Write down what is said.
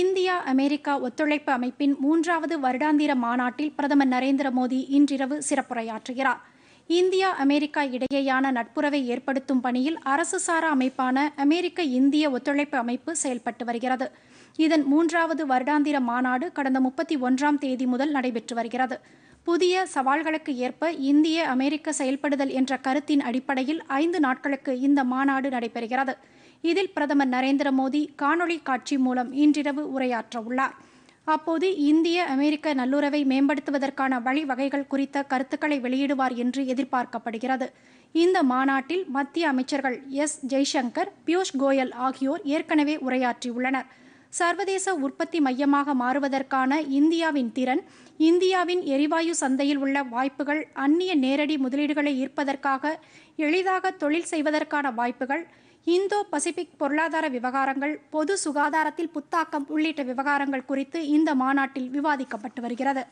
India America ஒத்துழைப்பு அமைப்பின் மூன்றாவது வருடாந்திர மாநாட்டில் பிரதமர் நரேந்திர மோடி இன்றிரவு சிறப்புரையாற்றுகிறார் இந்தியா அமெரிக்கா இடையேயான நட்புறவை ஏற்படுத்தும் பணியில் அரசு சாரா அமைப்பான அமெரிக்க இந்திய ஒத்துழைப்பு அமைப்பு செயல்பட்டு வருகிறது இதன் மூன்றாவது வருடாந்திர மாநாடு கடந்த முப்பத்தி ஒன்றாம் தேதி முதல் நடைபெற்று வருகிறது புதிய சவால்களுக்கு ஏற்ப இந்திய அமெரிக்க செயல்படுதல் என்ற கருத்தின் அடிப்படையில் ஐந்து நாட்களுக்கு இந்த மாநாடு நடைபெறுகிறது இதில் பிரதமர் நரேந்திர மோடி காணொளி காட்சி மூலம் இன்றிரவு உரையாற்ற உள்ளார் அப்போது இந்திய அமெரிக்க நல்லுறவை மேம்படுத்துவதற்கான வழிவகைகள் குறித்த கருத்துக்களை வெளியிடுவார் என்று எதிர்பார்க்கப்படுகிறது இந்த மாநாட்டில் மத்திய அமைச்சர்கள் எஸ் ஜெய்சங்கர் பியூஷ் கோயல் ஆகியோர் ஏற்கனவே உரையாற்றியுள்ளனர் சர்வதேச உற்பத்தி மையமாக மாறுவதற்கான இந்தியாவின் திறன் இந்தியாவின் எரிவாயு சந்தையில் உள்ள வாய்ப்புகள் அந்நிய நேரடி முதலீடுகளை ஈர்ப்பதற்காக எளிதாக தொழில் செய்வதற்கான வாய்ப்புகள் இந்தோ பசிபிக் பொருளாதார விவகாரங்கள் பொது சுகாதாரத்தில் புத்தாக்கம் உள்ளிட்ட விவகாரங்கள் குறித்து இந்த மாநாட்டில் விவாதிக்கப்பட்டு வருகிறது